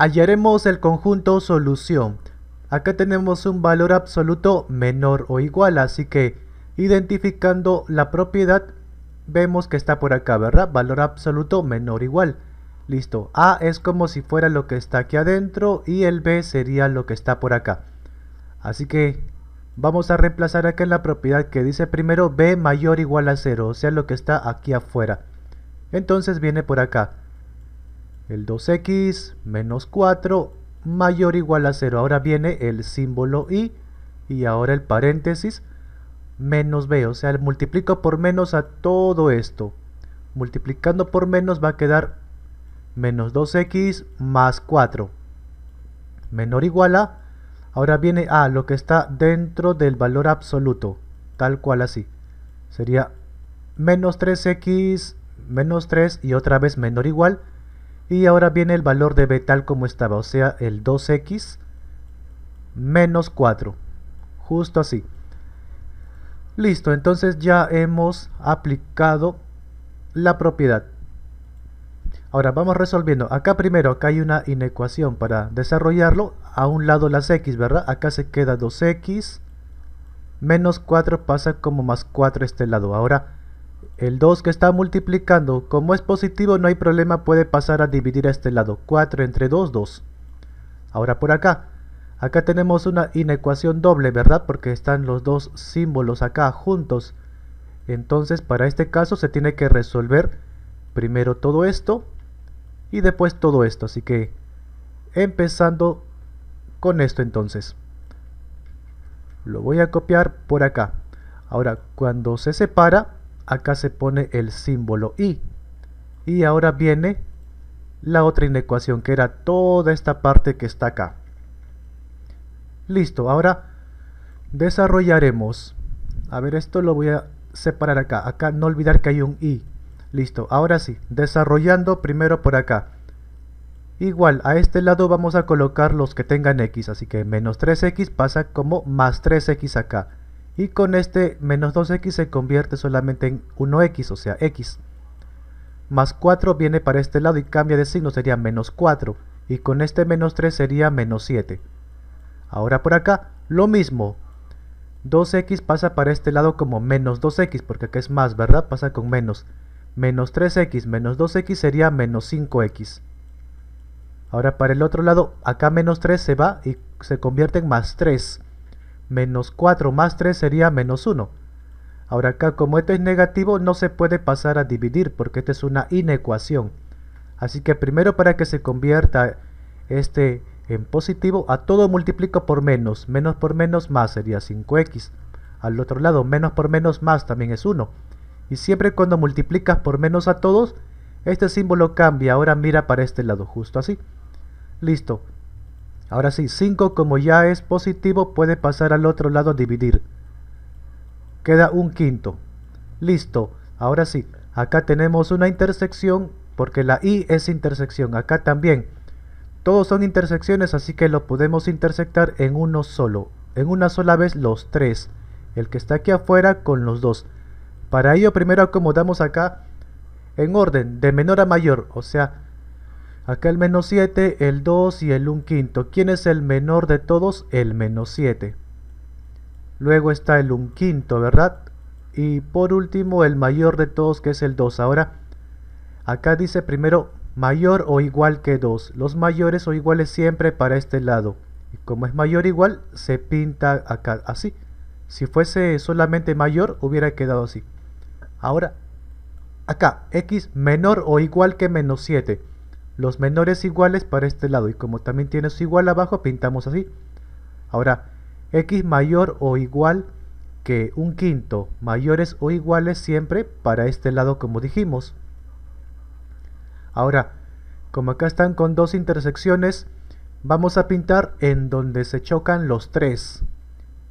hallaremos el conjunto solución. Acá tenemos un valor absoluto menor o igual, así que identificando la propiedad vemos que está por acá, ¿verdad? Valor absoluto menor o igual. Listo, A es como si fuera lo que está aquí adentro y el B sería lo que está por acá. Así que vamos a reemplazar acá la propiedad que dice primero B mayor o igual a 0, o sea lo que está aquí afuera. Entonces viene por acá. El 2x menos 4 mayor o igual a 0. Ahora viene el símbolo y y ahora el paréntesis menos b. O sea, multiplico por menos a todo esto. Multiplicando por menos va a quedar menos 2x más 4. Menor o igual a... Ahora viene a lo que está dentro del valor absoluto. Tal cual así. Sería menos 3x menos 3 y otra vez menor o igual y ahora viene el valor de b tal como estaba, o sea, el 2x menos 4. Justo así. Listo, entonces ya hemos aplicado la propiedad. Ahora vamos resolviendo. Acá primero, acá hay una inecuación para desarrollarlo. A un lado las x, ¿verdad? Acá se queda 2x. Menos 4 pasa como más 4 este lado. Ahora el 2 que está multiplicando, como es positivo no hay problema, puede pasar a dividir a este lado. 4 entre 2, 2. Ahora por acá. Acá tenemos una inecuación doble, ¿verdad? Porque están los dos símbolos acá juntos. Entonces para este caso se tiene que resolver primero todo esto y después todo esto. Así que empezando con esto entonces. Lo voy a copiar por acá. Ahora cuando se separa acá se pone el símbolo y. Y ahora viene la otra inecuación, que era toda esta parte que está acá. Listo, ahora desarrollaremos. A ver, esto lo voy a separar acá. Acá no olvidar que hay un i. Listo, ahora sí, desarrollando primero por acá. Igual, a este lado vamos a colocar los que tengan x, así que menos 3x pasa como más 3x acá y con este menos 2x se convierte solamente en 1x, o sea x. Más 4 viene para este lado y cambia de signo, sería menos 4. Y con este menos 3 sería menos 7. Ahora por acá, lo mismo. 2x pasa para este lado como menos 2x, porque acá es más, ¿verdad? Pasa con menos. Menos 3x menos 2x sería menos 5x. Ahora para el otro lado, acá menos 3 se va y se convierte en más 3 menos 4 más 3 sería menos 1. Ahora acá, como esto es negativo, no se puede pasar a dividir porque esta es una inecuación. Así que primero para que se convierta este en positivo, a todo multiplico por menos. Menos por menos más sería 5x. Al otro lado, menos por menos más también es 1. Y siempre cuando multiplicas por menos a todos, este símbolo cambia. Ahora mira para este lado, justo así. Listo. Ahora sí, 5 como ya es positivo puede pasar al otro lado a dividir. Queda un quinto. Listo. Ahora sí, acá tenemos una intersección porque la i es intersección. Acá también. Todos son intersecciones así que lo podemos intersectar en uno solo. En una sola vez los tres. El que está aquí afuera con los dos. Para ello primero acomodamos acá en orden de menor a mayor. O sea, Acá el menos 7, el 2 y el 1 quinto. ¿Quién es el menor de todos? El menos 7. Luego está el 1 quinto, ¿verdad? Y por último el mayor de todos que es el 2. Ahora, acá dice primero mayor o igual que 2. Los mayores o iguales siempre para este lado. Y como es mayor o igual, se pinta acá así. Si fuese solamente mayor, hubiera quedado así. Ahora, acá, x menor o igual que menos 7 los menores iguales para este lado y como también tiene su igual abajo pintamos así. Ahora, x mayor o igual que un quinto, mayores o iguales siempre para este lado como dijimos. Ahora, como acá están con dos intersecciones, vamos a pintar en donde se chocan los tres.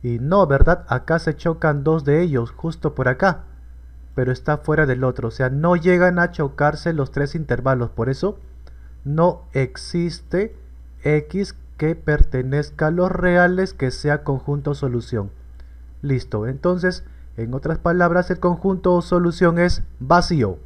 Y no, ¿verdad? Acá se chocan dos de ellos, justo por acá. Pero está fuera del otro, o sea, no llegan a chocarse los tres intervalos, por eso no existe X que pertenezca a los reales que sea conjunto o solución. Listo, entonces, en otras palabras, el conjunto o solución es vacío.